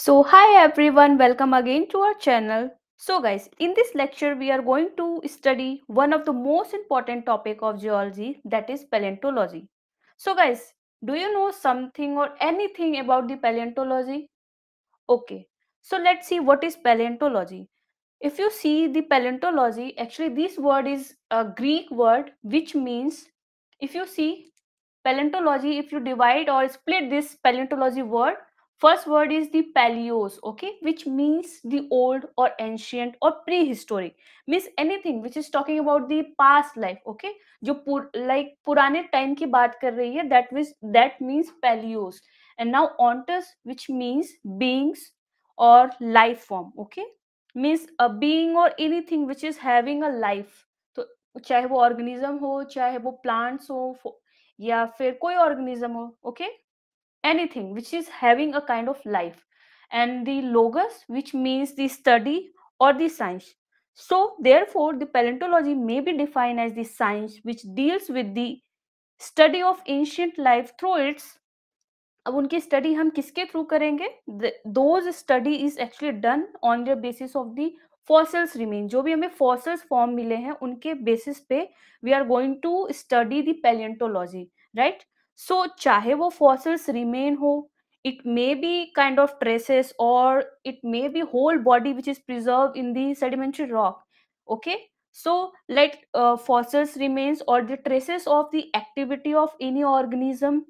So hi everyone, welcome again to our channel. So guys, in this lecture we are going to study one of the most important topic of geology that is paleontology. So guys, do you know something or anything about the paleontology? Okay, so let's see what is paleontology. If you see the paleontology, actually this word is a Greek word which means if you see paleontology, if you divide or split this paleontology word, First word is the paleos, okay, which means the old or ancient or prehistoric. Means anything which is talking about the past life, okay. जो पुर, like पुराने time की बात कर रही है that means that means paleos. And now ontus, which means beings or life form, okay. Means a being or anything which is having a life. तो चाहे वो organism हो, चाहे वो plants हो, या फिर कोई organism हो, okay. anything which is having a kind of life and the logos which means the study or the science so therefore the paleontology may be defined as the science which deals with the study of ancient life through its अब उनकी study हम किसके through करेंगे those study is actually done on the basis of the fossils remain जो भी हमें fossils form मिले हैं उनके बेसिस पे we are going to study the paleontology right so chahe wo fossils remain ho it may be kind of traces or it may be whole body which is preserved in the sedimentary rock okay so like uh, fossils remains or the traces of the activity of any organism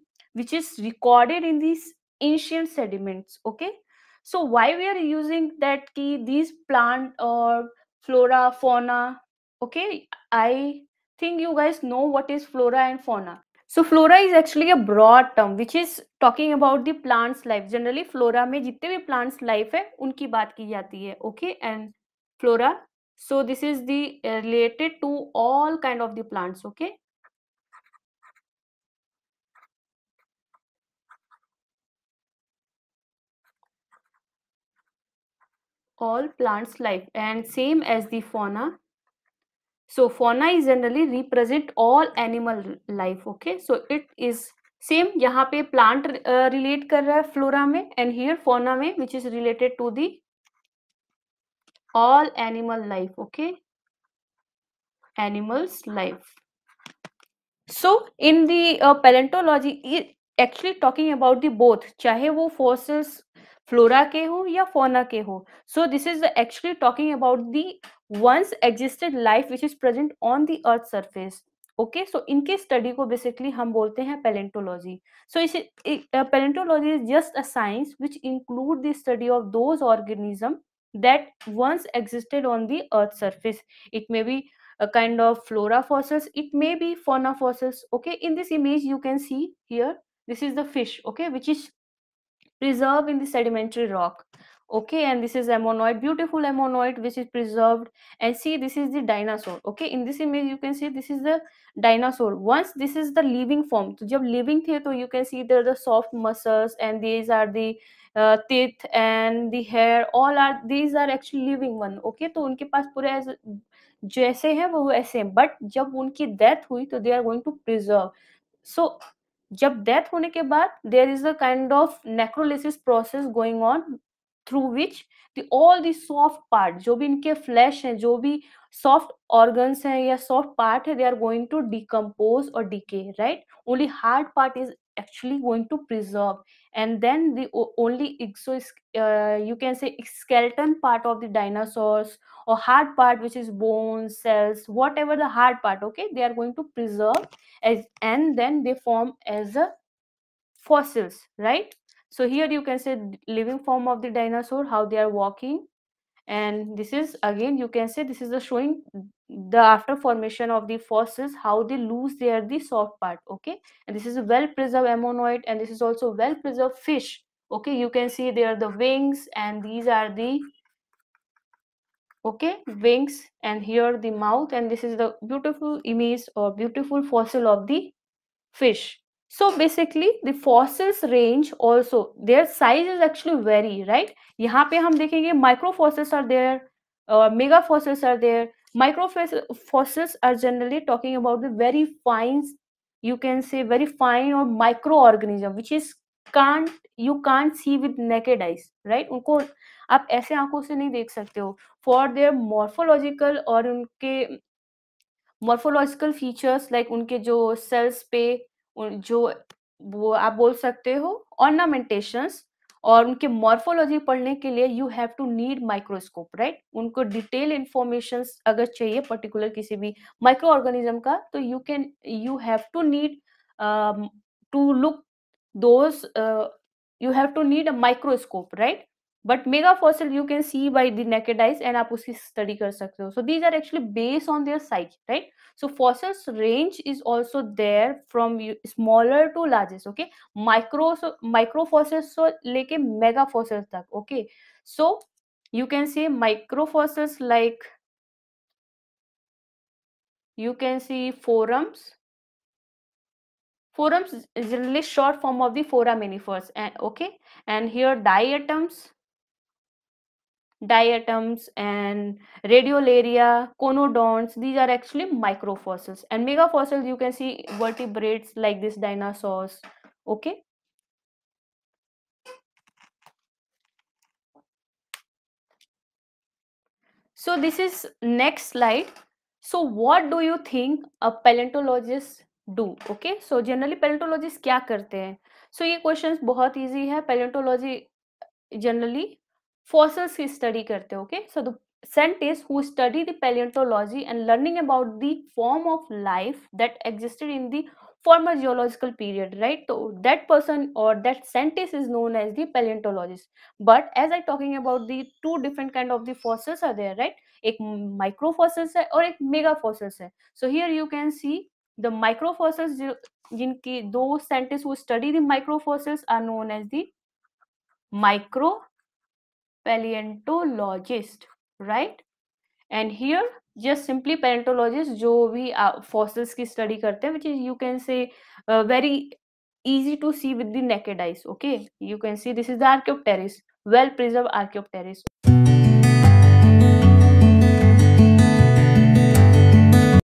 which is recorded in these ancient sediments okay so why we are using that key these plant or uh, flora fauna okay i think you guys know what is flora and fauna so flora is actually a broad term which is talking about the plants life generally flora में जितने भी plants life है उनकी बात की जाती है okay and flora so this is the related to all kind of the plants okay all plants life and same as the fauna so fauna is generally represent all animal life okay so it is same यहाँ पे plant relate कर रहा है flora में and here fauna में which is related to the all animal life okay animals life so in the paleontology actually talking about the both चाहे वो fossils flora के हो या फोना के हो so this is actually talking about the once existed life which is present on the earth surface okay okay, in so study study basically basically हम बोलते हैं paleontology so a paleontology is just a science which include the study of those organism that once existed on the earth surface it may be a kind of flora fossils it may be fauna fossils okay in this image you can see here this is the fish okay which is preserved in the sedimentary rock okay and this is ammonoid beautiful ammonoid which is preserved and see this is the dinosaur okay in this image you can see this is the dinosaur once this is the living form so jab living the you can see there are the soft muscles and these are the uh, teeth and the hair all are these are actually living one okay तो उनके पास पूरे जैसे हैं वो ऐसे हैं but जब उनकी डेथ हुई तो they to going to preserve so जब डेथ होने के बाद there is a kind of necrolysis process going on which the all the soft part जो भी इनके फ्लैश हैं जो भी soft organs हैं या soft part they are going to decompose or decay, right? Only hard part is actually going to preserve and then the only exo uh, you can say skeleton part of the dinosaurs or hard part which is bones cells whatever the hard part okay they are going to preserve as and then they form as a fossils right so here you can say living form of the dinosaur how they are walking and this is again you can say this is the showing the after formation of the fossils how they lose their the soft part okay and this is a well preserved ammonoid and this is also well preserved fish okay you can see there are the wings and these are the okay wings and here the mouth and this is the beautiful image or beautiful fossil of the fish so basically the fossils range also their size is actually vary right yahan pe hum dekhenge micro fossils are there uh, mega fossils are there micro fossils are generally talking about the very fine you can say very fine or micro organism which is can't you can't see with naked eyes right unko aap aise aankhon se nahi dekh sakte ho for their morphological or unke morphological features like unke jo cells pe जो वो आप बोल सकते हो ornamentation और उनके morphology पढ़ने के लिए you have to need microscope right उनको डिटेल इंफॉर्मेशन अगर चाहिए पर्टिकुलर किसी भी माइक्रो ऑर्गेनिज्म का तो you can you have to need to look those you have to need a microscope right But mega fossil you can see by the naked eyes and आप उसकी study कर सकते हो so these are actually based on their so fossils range is also there from smaller to largest okay micro micro fossils so leke mega fossils tak okay so you can see micro fossils like you can see forums forums is really short form of the foraminifers and okay and here diatoms diatoms and radiolaria, conodonts. These are actually microfossils. And megafossils, you can see vertebrates like this dinosaurs. Okay. So this is next slide. So what do you think a paleontologist do? Okay. So generally paleontologists क्या करते हैं? So ये questions बहुत easy है. Paleontology generally fossils की study करते हो okay so the who study the and learning about the form of life that existed in the former geological period right तो दैट पर्सन और that scientist is known as the but as I talking about the two different kind of the are there right एक micro fossils है और एक mega fossils है so here you can see the micro fossils जिनकी दो scientist who study the micro fossils are known as the micro paleontologist right and here just simply paleontologist जो भी fossils की study करते हैं which is you can say uh, very easy to see with the naked eyes okay you can see this is the archaeopteryx well preserved archaeopteryx